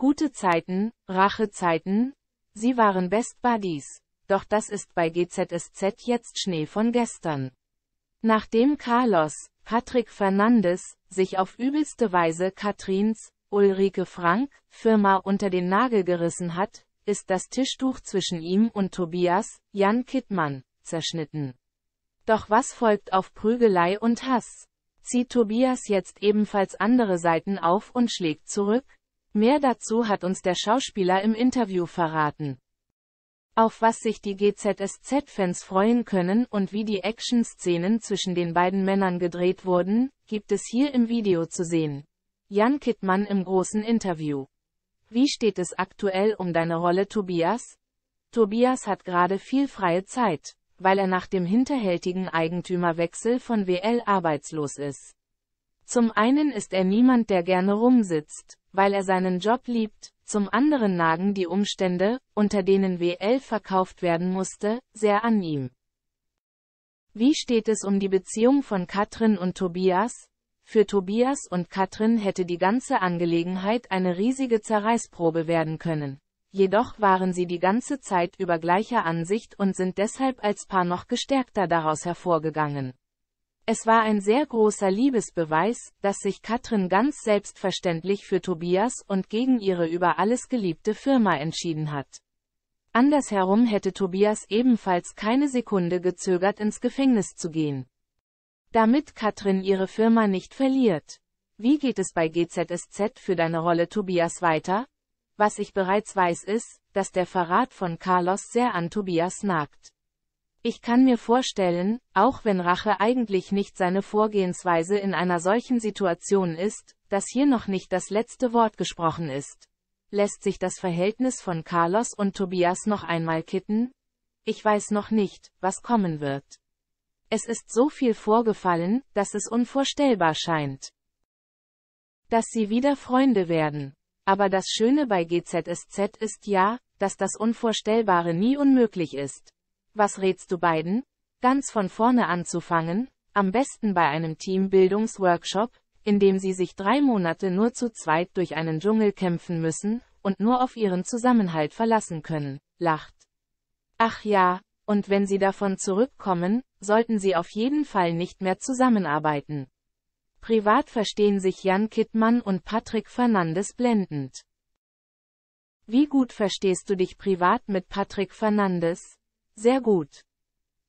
Gute Zeiten, Rachezeiten, sie waren Best Buddies, doch das ist bei GZSZ jetzt Schnee von gestern. Nachdem Carlos, Patrick Fernandes, sich auf übelste Weise Katrins, Ulrike Frank, Firma unter den Nagel gerissen hat, ist das Tischtuch zwischen ihm und Tobias, Jan Kittmann, zerschnitten. Doch was folgt auf Prügelei und Hass? Zieht Tobias jetzt ebenfalls andere Seiten auf und schlägt zurück? Mehr dazu hat uns der Schauspieler im Interview verraten. Auf was sich die GZSZ-Fans freuen können und wie die Action-Szenen zwischen den beiden Männern gedreht wurden, gibt es hier im Video zu sehen. Jan Kittmann im großen Interview. Wie steht es aktuell um deine Rolle Tobias? Tobias hat gerade viel freie Zeit, weil er nach dem hinterhältigen Eigentümerwechsel von WL arbeitslos ist. Zum einen ist er niemand, der gerne rumsitzt, weil er seinen Job liebt, zum anderen nagen die Umstände, unter denen WL verkauft werden musste, sehr an ihm. Wie steht es um die Beziehung von Katrin und Tobias? Für Tobias und Katrin hätte die ganze Angelegenheit eine riesige Zerreißprobe werden können. Jedoch waren sie die ganze Zeit über gleicher Ansicht und sind deshalb als Paar noch gestärkter daraus hervorgegangen. Es war ein sehr großer Liebesbeweis, dass sich Katrin ganz selbstverständlich für Tobias und gegen ihre über alles geliebte Firma entschieden hat. Andersherum hätte Tobias ebenfalls keine Sekunde gezögert ins Gefängnis zu gehen. Damit Katrin ihre Firma nicht verliert. Wie geht es bei GZSZ für deine Rolle Tobias weiter? Was ich bereits weiß ist, dass der Verrat von Carlos sehr an Tobias nagt. Ich kann mir vorstellen, auch wenn Rache eigentlich nicht seine Vorgehensweise in einer solchen Situation ist, dass hier noch nicht das letzte Wort gesprochen ist. Lässt sich das Verhältnis von Carlos und Tobias noch einmal kitten? Ich weiß noch nicht, was kommen wird. Es ist so viel vorgefallen, dass es unvorstellbar scheint. Dass sie wieder Freunde werden. Aber das Schöne bei GZSZ ist ja, dass das Unvorstellbare nie unmöglich ist. Was rätst du beiden? Ganz von vorne anzufangen, am besten bei einem Teambildungsworkshop, in dem sie sich drei Monate nur zu zweit durch einen Dschungel kämpfen müssen und nur auf ihren Zusammenhalt verlassen können, lacht. Ach ja, und wenn sie davon zurückkommen, sollten sie auf jeden Fall nicht mehr zusammenarbeiten. Privat verstehen sich Jan Kittmann und Patrick Fernandes blendend. Wie gut verstehst du dich privat mit Patrick Fernandes? Sehr gut.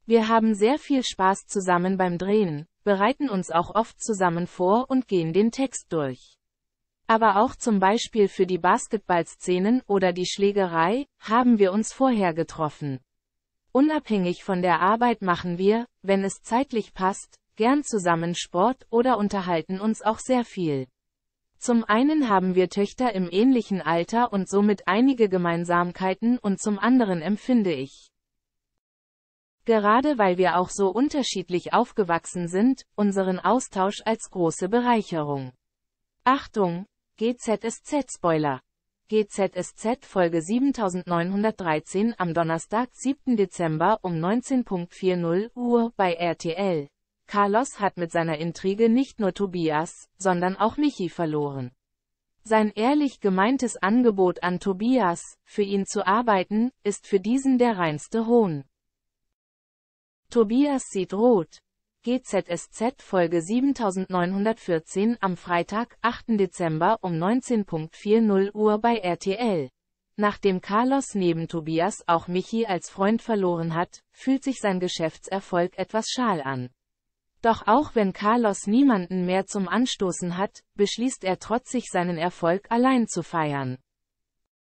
Wir haben sehr viel Spaß zusammen beim Drehen, bereiten uns auch oft zusammen vor und gehen den Text durch. Aber auch zum Beispiel für die Basketballszenen oder die Schlägerei, haben wir uns vorher getroffen. Unabhängig von der Arbeit machen wir, wenn es zeitlich passt, gern zusammen Sport oder unterhalten uns auch sehr viel. Zum einen haben wir Töchter im ähnlichen Alter und somit einige Gemeinsamkeiten und zum anderen empfinde ich gerade weil wir auch so unterschiedlich aufgewachsen sind, unseren Austausch als große Bereicherung. Achtung, GZSZ-Spoiler. GZSZ Folge 7913 am Donnerstag, 7. Dezember um 19.40 Uhr bei RTL. Carlos hat mit seiner Intrige nicht nur Tobias, sondern auch Michi verloren. Sein ehrlich gemeintes Angebot an Tobias, für ihn zu arbeiten, ist für diesen der reinste Hohn. Tobias sieht rot. GZSZ Folge 7914 am Freitag, 8. Dezember um 19.40 Uhr bei RTL. Nachdem Carlos neben Tobias auch Michi als Freund verloren hat, fühlt sich sein Geschäftserfolg etwas schal an. Doch auch wenn Carlos niemanden mehr zum Anstoßen hat, beschließt er trotzig seinen Erfolg allein zu feiern.